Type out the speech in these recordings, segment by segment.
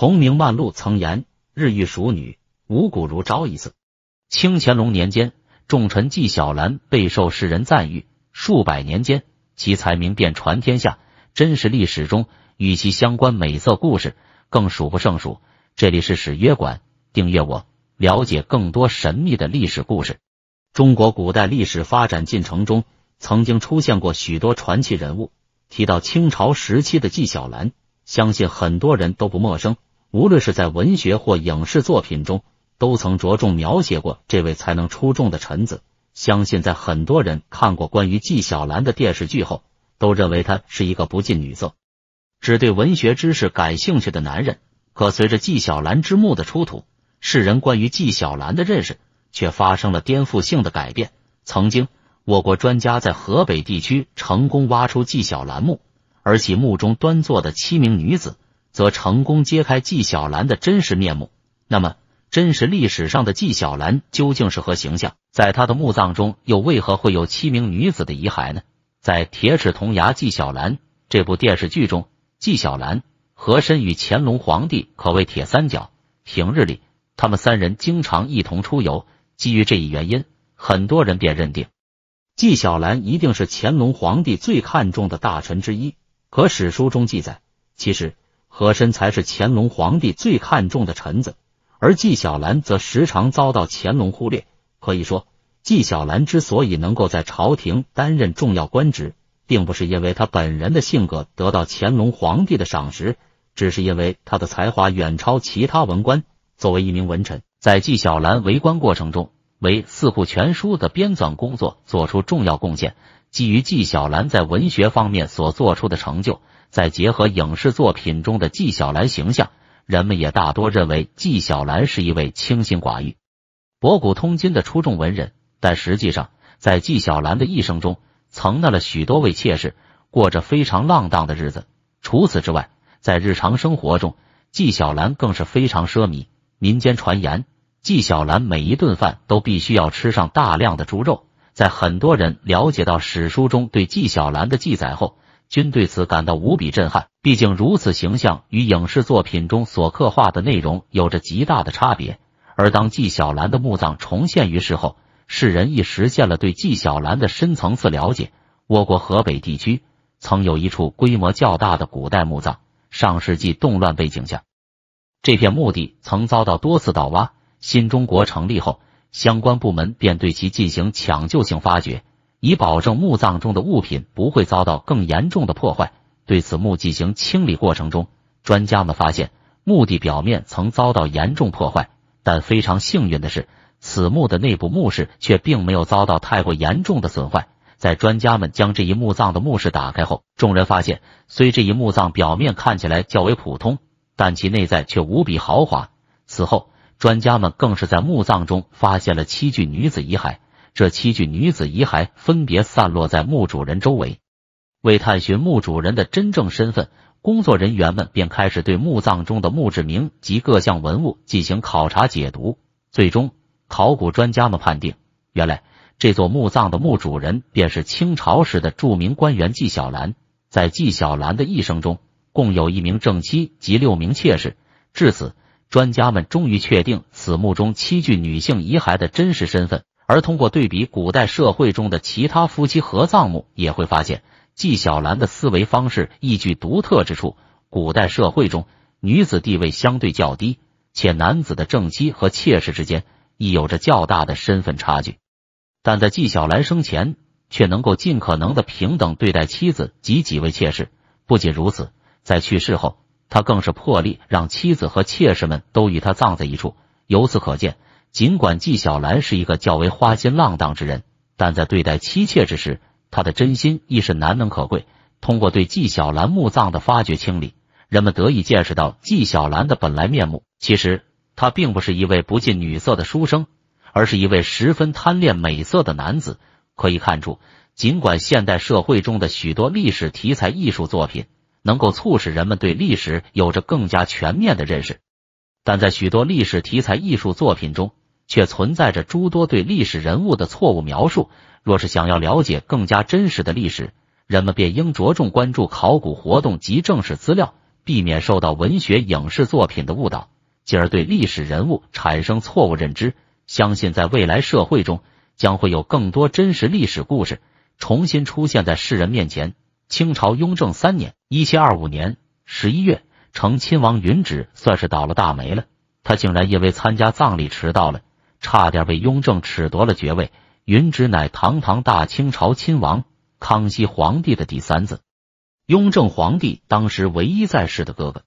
同名万路曾言：“日遇熟女，五谷如朝一次。”清乾隆年间，重臣纪晓岚备受世人赞誉，数百年间，其才名便传天下。真实历史中与其相关美色故事更数不胜数。这里是史约馆，订阅我，了解更多神秘的历史故事。中国古代历史发展进程中，曾经出现过许多传奇人物。提到清朝时期的纪晓岚，相信很多人都不陌生。无论是在文学或影视作品中，都曾着重描写过这位才能出众的臣子。相信在很多人看过关于纪晓岚的电视剧后，都认为他是一个不近女色、只对文学知识感兴趣的男人。可随着纪晓岚之墓的出土，世人关于纪晓岚的认识却发生了颠覆性的改变。曾经，我国专家在河北地区成功挖出纪晓岚墓，而其墓中端坐的七名女子。则成功揭开纪晓岚的真实面目。那么，真实历史上的纪晓岚究竟是何形象？在他的墓葬中又为何会有七名女子的遗骸呢？在《铁齿铜牙纪晓岚》这部电视剧中，纪晓岚、和珅与乾隆皇帝可谓铁三角。平日里，他们三人经常一同出游。基于这一原因，很多人便认定纪晓岚一定是乾隆皇帝最看重的大臣之一。可史书中记载，其实。和珅才是乾隆皇帝最看重的臣子，而纪晓岚则时常遭到乾隆忽略。可以说，纪晓岚之所以能够在朝廷担任重要官职，并不是因为他本人的性格得到乾隆皇帝的赏识，只是因为他的才华远超其他文官。作为一名文臣，在纪晓岚为官过程中，为《四库全书》的编纂工作做出重要贡献。基于纪晓岚在文学方面所做出的成就。再结合影视作品中的纪晓岚形象，人们也大多认为纪晓岚是一位清心寡欲、博古通今的出众文人。但实际上，在纪晓岚的一生中，曾纳了许多位妾室，过着非常浪荡的日子。除此之外，在日常生活中，纪晓岚更是非常奢靡。民间传言，纪晓岚每一顿饭都必须要吃上大量的猪肉。在很多人了解到史书中对纪晓岚的记载后，均对此感到无比震撼，毕竟如此形象与影视作品中所刻画的内容有着极大的差别。而当纪晓岚的墓葬重现于世后，世人亦实现了对纪晓岚的深层次了解。我国河北地区曾有一处规模较大的古代墓葬，上世纪动乱背景下，这片墓地曾遭到多次盗挖。新中国成立后，相关部门便对其进行抢救性发掘。以保证墓葬中的物品不会遭到更严重的破坏。对此墓进行清理过程中，专家们发现墓地表面曾遭到严重破坏，但非常幸运的是，此墓的内部墓室却并没有遭到太过严重的损坏。在专家们将这一墓葬的墓室打开后，众人发现，虽这一墓葬表面看起来较为普通，但其内在却无比豪华。此后，专家们更是在墓葬中发现了七具女子遗骸。这七具女子遗骸分别散落在墓主人周围。为探寻墓主人的真正身份，工作人员们便开始对墓葬中的墓志铭及各项文物进行考察解读。最终，考古专家们判定，原来这座墓葬的墓主人便是清朝时的著名官员纪晓岚。在纪晓岚的一生中，共有一名正妻及六名妾室。至此，专家们终于确定此墓中七具女性遗骸的真实身份。而通过对比古代社会中的其他夫妻合葬墓，也会发现纪晓岚的思维方式亦具独特之处。古代社会中，女子地位相对较低，且男子的正妻和妾室之间亦有着较大的身份差距。但在纪晓岚生前，却能够尽可能的平等对待妻子及几位妾室。不仅如此，在去世后，他更是破例让妻子和妾室们都与他葬在一处。由此可见。尽管纪晓岚是一个较为花心浪荡之人，但在对待妻妾之时，他的真心亦是难能可贵。通过对纪晓岚墓葬的发掘清理，人们得以见识到纪晓岚的本来面目。其实，他并不是一位不近女色的书生，而是一位十分贪恋美色的男子。可以看出，尽管现代社会中的许多历史题材艺术作品能够促使人们对历史有着更加全面的认识，但在许多历史题材艺术作品中，却存在着诸多对历史人物的错误描述。若是想要了解更加真实的历史，人们便应着重关注考古活动及正史资料，避免受到文学影视作品的误导，进而对历史人物产生错误认知。相信在未来社会中，将会有更多真实历史故事重新出现在世人面前。清朝雍正三年（一七二五年）十一月，成亲王允祉算是倒了大霉了，他竟然因为参加葬礼迟到了。差点被雍正褫夺了爵位。云芝乃堂堂大清朝亲王，康熙皇帝的第三子，雍正皇帝当时唯一在世的哥哥。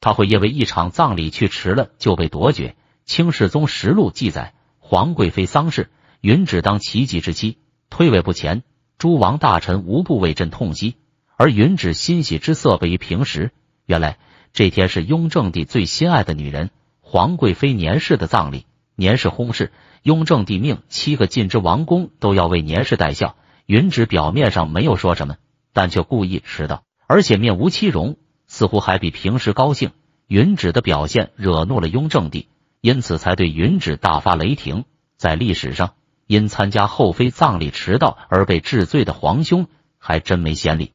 他会因为一场葬礼去迟了就被夺爵。《清世宗实录》记载：皇贵妃丧事，云芝当奇迹之妻，推诿不前，诸王大臣无不为朕痛惜，而云芝欣喜之色位于平时。原来这天是雍正帝最心爱的女人皇贵妃年氏的葬礼。年氏轰逝，雍正帝命七个进之王公都要为年氏戴孝。云祉表面上没有说什么，但却故意迟到，而且面无其容，似乎还比平时高兴。云祉的表现惹怒了雍正帝，因此才对云祉大发雷霆。在历史上，因参加后妃葬礼迟到而被治罪的皇兄还真没先例。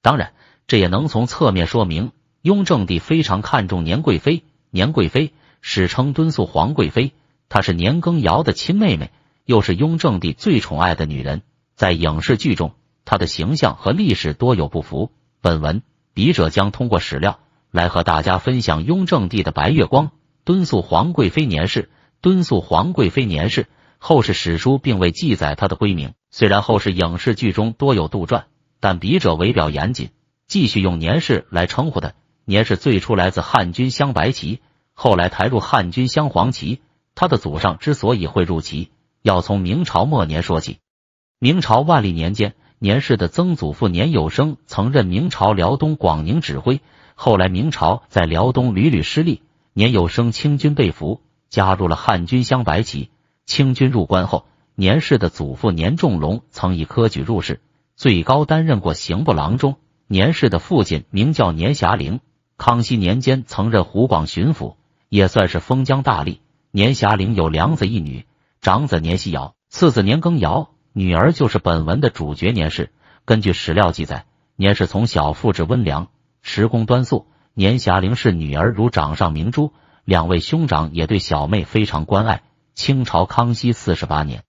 当然，这也能从侧面说明雍正帝非常看重年贵妃。年贵妃史称敦肃皇贵妃。她是年羹尧的亲妹妹，又是雍正帝最宠爱的女人。在影视剧中，她的形象和历史多有不符。本文笔者将通过史料来和大家分享雍正帝的白月光——敦肃皇贵妃年氏。敦肃皇贵妃年氏，后世史书并未记载她的闺名。虽然后世影视剧中多有杜撰，但笔者为表严谨，继续用年氏来称呼她。年氏最初来自汉军镶白旗，后来抬入汉军镶黄旗。他的祖上之所以会入籍，要从明朝末年说起。明朝万历年间，年氏的曾祖父年有生曾任明朝辽东广宁指挥。后来明朝在辽东屡屡失利，年有生清军被俘，加入了汉军镶白旗。清军入关后，年氏的祖父年仲龙曾以科举入仕，最高担任过刑部郎中。年氏的父亲名叫年霞龄，康熙年间曾任湖广巡抚，也算是封疆大吏。年霞龄有两子一女，长子年希尧，次子年羹尧，女儿就是本文的主角年氏。根据史料记载，年氏从小父质温良，持公端肃。年霞龄视女儿如掌上明珠，两位兄长也对小妹非常关爱。清朝康熙四十八年，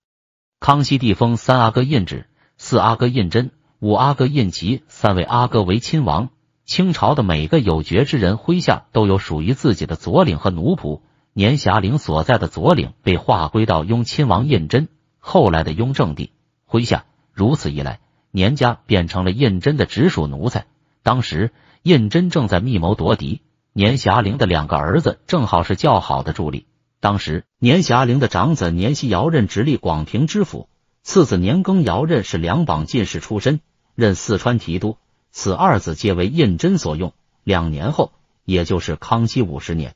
康熙帝封三阿哥胤祉、四阿哥胤禛、五阿哥胤祺三位阿哥为亲王。清朝的每个有爵之人麾下都有属于自己的左领和奴仆。年霞龄所在的左领被划归到雍亲王胤禛，后来的雍正帝麾下。如此一来，年家变成了胤禛的直属奴才。当时，胤禛正在密谋夺嫡，年霞龄的两个儿子正好是较好的助力。当时，年霞龄的长子年希尧任直隶广平知府，次子年羹尧任是两榜进士出身，任四川提督。此二子皆为胤禛所用。两年后，也就是康熙五十年。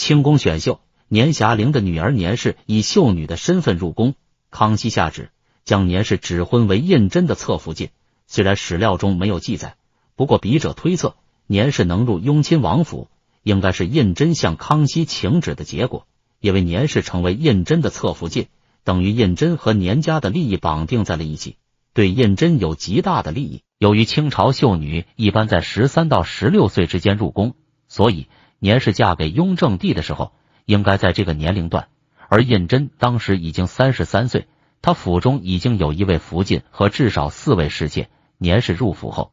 清宫选秀，年霞龄的女儿年氏以秀女的身份入宫。康熙下旨将年氏指婚为胤禛的侧福晋。虽然史料中没有记载，不过笔者推测，年氏能入雍亲王府，应该是胤禛向康熙请旨的结果。因为年氏成为胤禛的侧福晋，等于胤禛和年家的利益绑定在了一起，对胤禛有极大的利益。由于清朝秀女一般在十三到十六岁之间入宫，所以。年氏嫁给雍正帝的时候，应该在这个年龄段。而胤禛当时已经三十三岁，他府中已经有一位福晋和至少四位侍妾。年氏入府后，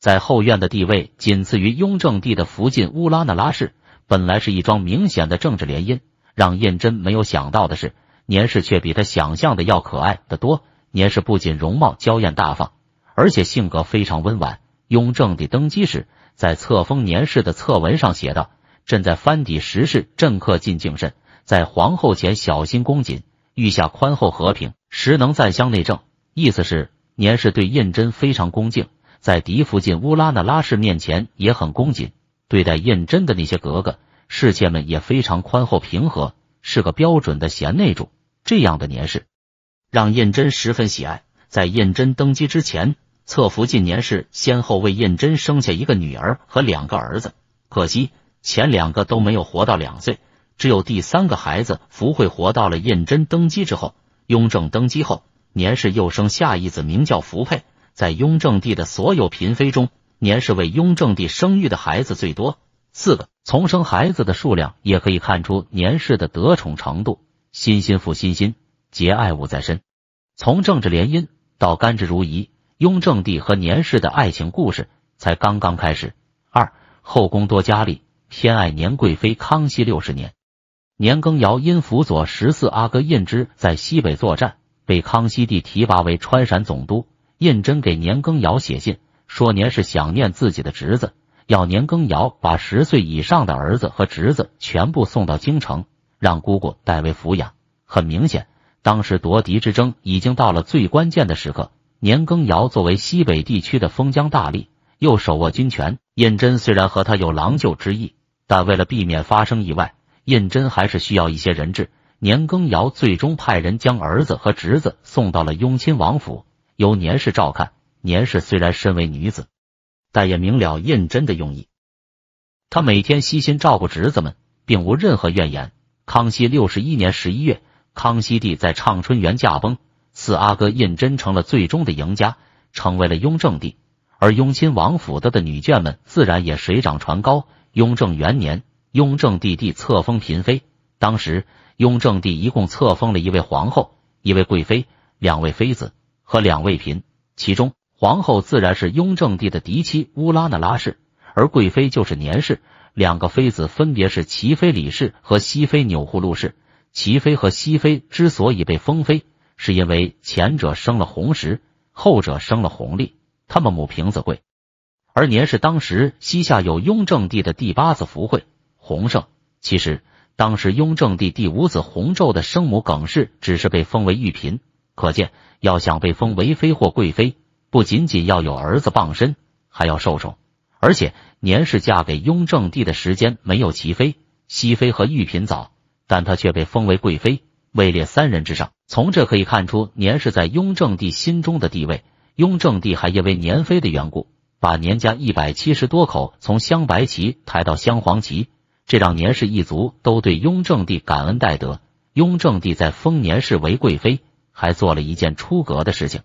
在后院的地位仅次于雍正帝的福晋乌拉那拉氏。本来是一桩明显的政治联姻，让胤禛没有想到的是，年氏却比他想象的要可爱的多。年氏不仅容貌娇艳大方，而且性格非常温婉。雍正帝登基时，在册封年氏的册文上写道。朕在藩邸时事，朕客尽敬慎，在皇后前小心恭谨，御下宽厚和平，实能在相内政。意思是年氏对胤禛非常恭敬，在嫡福晋乌拉那拉氏面前也很恭谨，对待胤禛的那些格格侍妾们也非常宽厚平和，是个标准的贤内助。这样的年氏让胤禛十分喜爱。在胤禛登基之前，侧福晋年氏先后为胤禛生下一个女儿和两个儿子，可惜。前两个都没有活到两岁，只有第三个孩子福慧活到了胤禛登基之后。雍正登基后，年氏又生下一子，名叫福佩。在雍正帝的所有嫔妃中，年氏为雍正帝生育的孩子最多，四个。从生孩子的数量也可以看出年氏的得宠程度。心心复心心结爱物在身，从政治联姻到甘之如饴，雍正帝和年氏的爱情故事才刚刚开始。二后宫多佳丽。天爱年贵妃，康熙六十年，年羹尧因辅佐十四阿哥胤禛在西北作战，被康熙帝提拔为川陕总督。胤禛给年羹尧写信说：“年是想念自己的侄子，要年羹尧把十岁以上的儿子和侄子全部送到京城，让姑姑代为抚养。”很明显，当时夺嫡之争已经到了最关键的时刻。年羹尧作为西北地区的封疆大吏，又手握军权，胤禛虽然和他有郎舅之意。但为了避免发生意外，胤禛还是需要一些人质。年羹尧最终派人将儿子和侄子送到了雍亲王府，由年氏照看。年氏虽然身为女子，但也明了胤禛的用意。他每天悉心照顾侄子们，并无任何怨言。康熙六十一年十一月，康熙帝在畅春园驾崩，四阿哥胤禛成了最终的赢家，成为了雍正帝。而雍亲王府的的女眷们自然也水涨船高。雍正元年，雍正帝帝册封嫔妃。当时，雍正帝一共册封了一位皇后、一位贵妃、两位妃子和两位嫔。其中，皇后自然是雍正帝的嫡妻乌拉那拉氏，而贵妃就是年氏。两个妃子分别是齐妃李氏和熹妃钮祜禄氏。齐妃和熹妃之所以被封妃，是因为前者生了弘时，后者生了弘历。他们母凭子贵。而年氏当时膝下有雍正帝的第八子福惠弘盛，其实当时雍正帝第五子弘昼的生母耿氏只是被封为御嫔，可见要想被封为妃或贵妃，不仅仅要有儿子傍身，还要受宠。而且年氏嫁给雍正帝的时间没有齐妃、熹妃和御嫔早，但她却被封为贵妃，位列三人之上。从这可以看出年氏在雍正帝心中的地位。雍正帝还因为年妃的缘故。把年家一百七十多口从镶白旗抬到镶黄旗，这让年氏一族都对雍正帝感恩戴德。雍正帝在封年氏为贵妃，还做了一件出格的事情，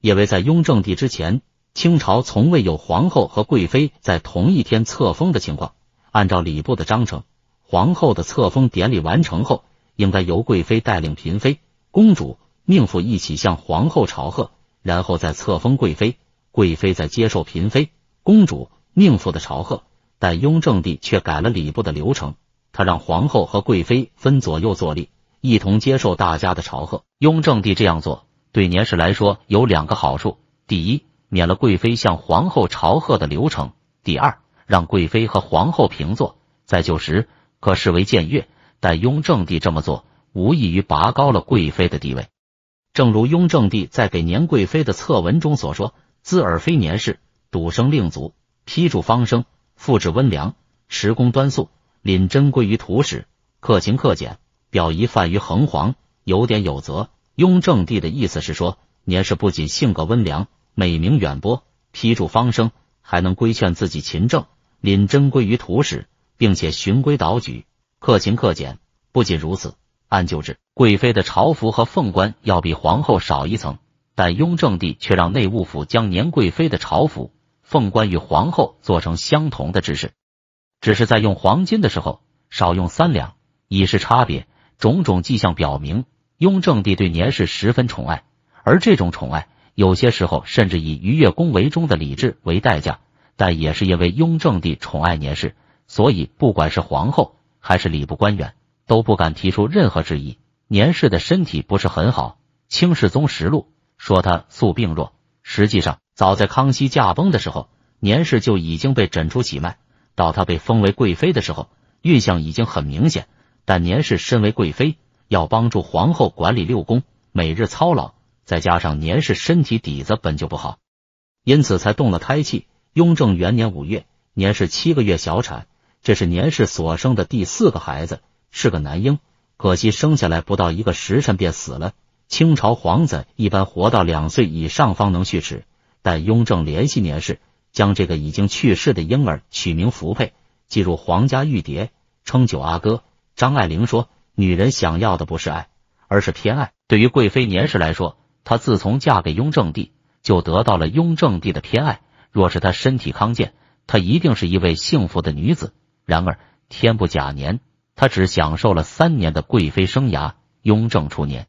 因为在雍正帝之前，清朝从未有皇后和贵妃在同一天册封的情况。按照礼部的章程，皇后的册封典礼完成后，应该由贵妃带领嫔妃、公主、命妇一起向皇后朝贺，然后再册封贵妃。贵妃在接受嫔妃、公主、命妇的朝贺，但雍正帝却改了礼部的流程，他让皇后和贵妃分左右坐立，一同接受大家的朝贺。雍正帝这样做，对年氏来说有两个好处：第一，免了贵妃向皇后朝贺的流程；第二，让贵妃和皇后平坐。在旧时可视为僭越，但雍正帝这么做，无异于拔高了贵妃的地位。正如雍正帝在给年贵妃的策文中所说。自而非年氏，笃生令祖，批注方生，复制温良，持公端肃，凛真归于土史，克勤克俭，表仪范于恒皇，有典有则。雍正帝的意思是说，年氏不仅性格温良，美名远播，批注方生还能规劝自己勤政，凛真归于土史，并且循规蹈矩，克勤克俭。不仅如此，按旧制，贵妃的朝服和凤冠要比皇后少一层。但雍正帝却让内务府将年贵妃的朝服、凤冠与皇后做成相同的制式，只是在用黄金的时候少用三两，以示差别。种种迹象表明，雍正帝对年氏十分宠爱，而这种宠爱有些时候甚至以逾越宫闱中的礼制为代价。但也是因为雍正帝宠爱年氏，所以不管是皇后还是礼部官员，都不敢提出任何质疑。年氏的身体不是很好，《清世宗实录》。说他素病弱，实际上早在康熙驾崩的时候，年氏就已经被诊出喜脉。到他被封为贵妃的时候，孕象已经很明显。但年氏身为贵妃，要帮助皇后管理六宫，每日操劳，再加上年氏身体底子本就不好，因此才动了胎气。雍正元年五月，年氏七个月小产，这是年氏所生的第四个孩子，是个男婴，可惜生下来不到一个时辰便死了。清朝皇子一般活到两岁以上方能续齿，但雍正怜惜年氏，将这个已经去世的婴儿取名福佩，记入皇家玉牒，称九阿哥。张爱玲说：“女人想要的不是爱，而是偏爱。对于贵妃年氏来说，她自从嫁给雍正帝，就得到了雍正帝的偏爱。若是她身体康健，她一定是一位幸福的女子。然而天不假年，她只享受了三年的贵妃生涯。雍正初年。”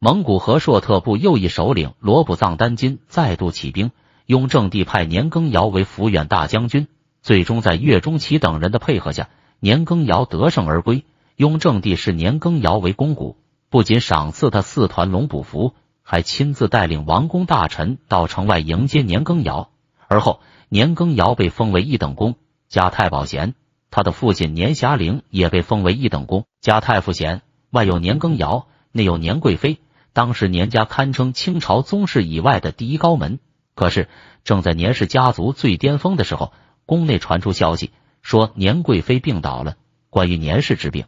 蒙古和硕特部右翼首领罗卜藏丹津再度起兵，雍正帝派年羹尧为抚远大将军。最终在岳钟琪等人的配合下，年羹尧得胜而归。雍正帝视年羹尧为公骨，不仅赏赐他四团龙补服，还亲自带领王公大臣到城外迎接年羹尧。而后，年羹尧被封为一等公，加太保衔。他的父亲年遐龄也被封为一等公，加太傅衔。外有年羹尧，内有年贵妃。当时年家堪称清朝宗室以外的第一高门，可是正在年氏家族最巅峰的时候，宫内传出消息说年贵妃病倒了。关于年氏之病，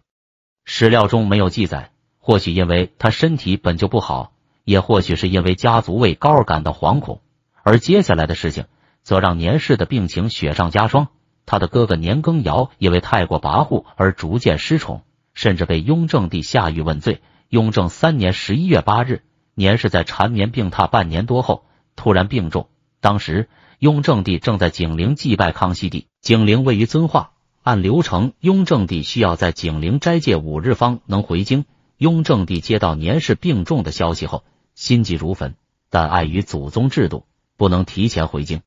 史料中没有记载，或许因为她身体本就不好，也或许是因为家族位高而感到惶恐。而接下来的事情则让年氏的病情雪上加霜。他的哥哥年羹尧因为太过跋扈而逐渐失宠，甚至被雍正帝下狱问罪。雍正三年十一月八日，年氏在缠绵病榻半年多后，突然病重。当时，雍正帝正在景陵祭拜康熙帝，景陵位于遵化。按流程，雍正帝需要在景陵斋戒五日方能回京。雍正帝接到年氏病重的消息后，心急如焚，但碍于祖宗制度，不能提前回京，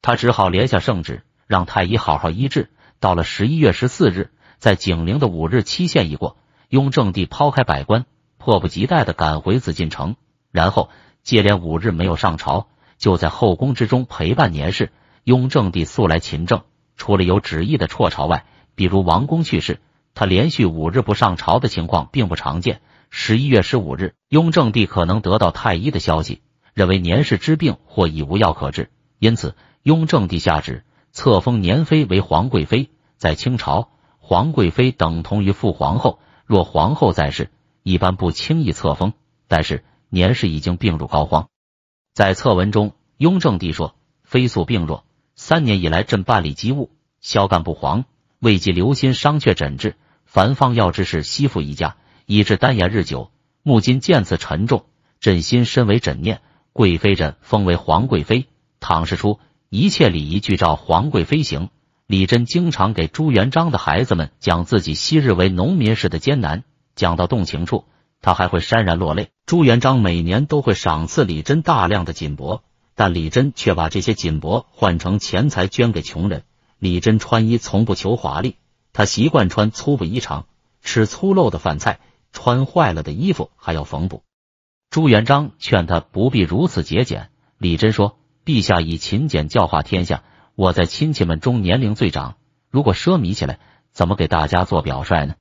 他只好连下圣旨，让太医好好医治。到了十一月十四日，在景陵的五日期限已过。雍正帝抛开百官，迫不及待的赶回紫禁城，然后接连五日没有上朝，就在后宫之中陪伴年氏。雍正帝素来勤政，除了有旨意的辍朝外，比如王公去世，他连续五日不上朝的情况并不常见。十一月十五日，雍正帝可能得到太医的消息，认为年氏之病或已无药可治，因此雍正帝下旨册封年妃为皇贵妃。在清朝，皇贵妃等同于父皇后。若皇后在世，一般不轻易册封，但是年氏已经病入膏肓。在册文中，雍正帝说：“妃素病弱，三年以来，朕办理机务，宵干不遑，未及留心商榷诊治，凡方药之事悉付一家，以致丹延日久。目今见此沉重，朕心身为枕念。贵妃枕封为皇贵妃。倘是出，一切礼仪俱照皇贵妃行。”李真经常给朱元璋的孩子们讲自己昔日为农民时的艰难，讲到动情处，他还会潸然落泪。朱元璋每年都会赏赐李真大量的锦帛，但李真却把这些锦帛换成钱财捐给穷人。李真穿衣从不求华丽，他习惯穿粗布衣裳，吃粗陋的饭菜，穿坏了的衣服还要缝补。朱元璋劝他不必如此节俭，李真说：“陛下以勤俭教化天下。”我在亲戚们中年龄最长，如果奢靡起来，怎么给大家做表率呢？